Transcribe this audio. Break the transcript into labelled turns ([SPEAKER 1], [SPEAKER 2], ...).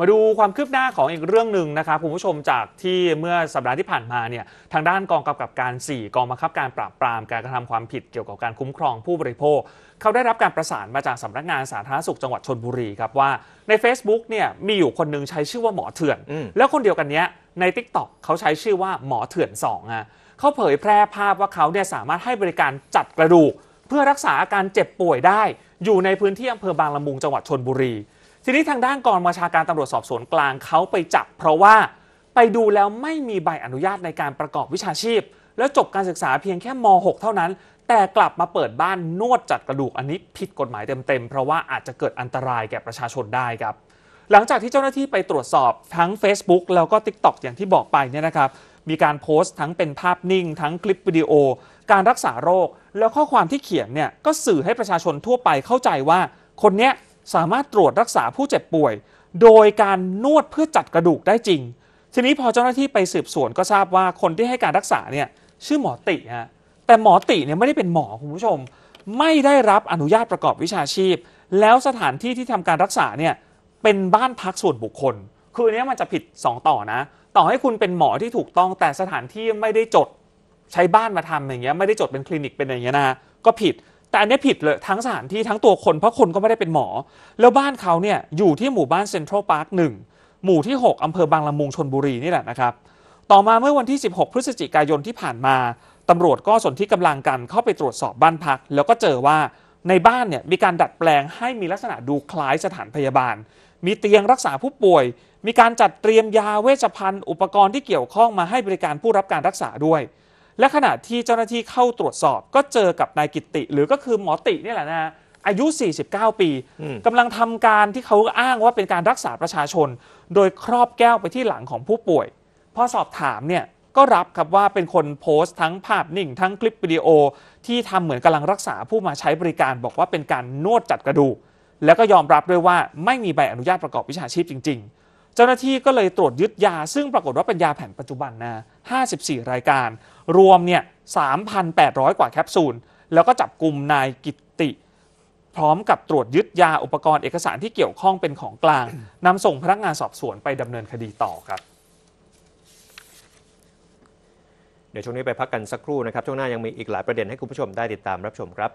[SPEAKER 1] มาดูความคืบหน้าของอีกเรื่องหนึ่งนะครับคุณผู้ชมจากที่เมื่อสัปดาห์ที่ผ่านมาเนี่ยทางด้านกองกำกับการ 4 กองบังคับการปราบปรามการกระทำความผิดเกี่ยวกับการคุ้มครองผู้บริโภค เขาได้รับการประสานมาจากสำนักงานสาธารณสุขจังหวัดชนบุรีครับว่าใน Facebook เนี่ยมีอยู่คนนึงใช้ชื่อว่าหมอเถื่อน แล้วคนเดียวกันเนี้ยใน Tik t o อกเขาใช้ชื่อว่าหมอเถื่อน2อง่ะเขาเผยแพร่ภาพว่าเขาเนี่ยสามารถให้บริการจัดกระดูก เพื่อรักษาอาการเจ็บป่วยได้ อยู่ในพื้นที่อำเภอบางละมุงจังหวัดชนบุรีทีนี้ทางด้านกองบัญชาการตำรวจสอบสวนกลางเขาไปจับ เพราะว่าไปดูแล้วไม่มีใบอนุญาตในการประกอบวิชาชีพ แล้วจบการศึกษาเพียงแค่ม .6 เท่านั้น แต่กลับมาเปิดบ้านนวดจัดกระดูกอันนี้ผิดกฎหมายเต็มๆเพราะว่า อาจจะเกิดอันตรายแก่ประชาชนได้ครับ หลังจากที่เจ้าหน้าที่ไปตรวจสอบทั้ง Facebook แล้วก็ TikTok อย่างที่บอกไปเนี่ยนะครับ มีการโพสต์ทั้งเป็นภาพนิ่ง ทั้งคลิปวิดีโอ การรักษาโรค แล้วข้อความที่เขียนเนี่ยก็สื่อให้ประชาชนทั่วไปเข้าใจว่าคนเนี้ยสามารถตรวจรักษาผู้เจ็บป่วยโดยการนวดเพื่อจัดกระดูกได้จริง ทีนี้พอเจ้าหน้าที่ไปสืบสวนก็ทราบว่าคนที่ให้การรักษาเนี่ยชื่อหมอติฮะแต่หมอติเนี่ยไม่ได้เป็นหมอคุณผู้ชม ไม่ได้รับอนุญาตประกอบวิชาชีพ แล้วสถานที่ที่ทำการรักษาเนี่ยเป็นบ้านพักส่วนบุคคล คืออันนี้มันจะผิด 2 ต่อนะ ต่อให้คุณเป็นหมอที่ถูกต้องแต่สถานที่ไม่ได้จดใช้บ้านมาทำอย่างเงี้ยไม่ได้จดเป็นคลินิกเป็นอย่างเงี้ยนะก็ผิดแต่อันนี้ผิดเลยทั้งสถานที่ทั้งตัวคนเพราะคนก็ไม่ได้เป็นหมอ แล้วบ้านเขาเนี่ยอยู่ที่หมู่บ้านเซ็นทรัลพาร์คหนึ่งหมู่ที่ 6อำเภอบางละมุงชนบุรีนี่แหละนะครับต่อมาเมื่อวันที่ 16 พฤศจิกายนที่ผ่านมาตำรวจก็สนที่กำลังกันเข้าไปตรวจสอบบ้านพัก แล้วก็เจอว่าในบ้านเนี่ยมีการดัดแปลงให้มีลักษณะดูคล้ายสถานพยาบาล มีเตียงรักษาผู้ป่วย มีการจัดเตรียมยาเวชภัณฑ์อุปกรณ์ที่เกี่ยวข้องมาให้บริการผู้รับการรักษาด้วยและขณะที่เจ้าหน้าที่เข้าตรวจสอบก็เจอกับนายกิติหรือก็คือหมอตินี่แหละนะอายุ 49 ปีกำลังทำการที่เขาอ้างว่าเป็นการรักษาประชาชน โดยครอบแก้วไปที่หลังของผู้ป่วย พอสอบถามเนี่ยก็รับครับว่าเป็นคนโพสต์ทั้งภาพนิ่งทั้งคลิปวิดีโอ ที่ทำเหมือนกำลังรักษาผู้มาใช้บริการบอกว่าเป็นการนวดจัดกระดูกแล้วก็ยอมรับด้วยว่าไม่มีใบอนุญาตประกอบวิชาชีพจริงๆเจ้าหน้าที่ก็เลยตรวจยึดยาซึ่งปรากฏว่าเป็นยาแผนปัจจุบันนะ54 รายการ รวมเนี่ย3,800 กว่าแคปซูล แล้วก็จับกลุ่มนายกิติ พร้อมกับตรวจยึดยาอุปกรณ์เอกสารที่เกี่ยวข้องเป็นของกลางนำส่งพนักงานสอบสวนไปดำเนินคดีต่อครับ เดี๋ยวช่วงนี้ไปพักกันสักครู่นะครับ ช่วงหน้ายังมีอีกหลายประเด็นให้คุณผู้ชมได้ติดตามรับชมครับ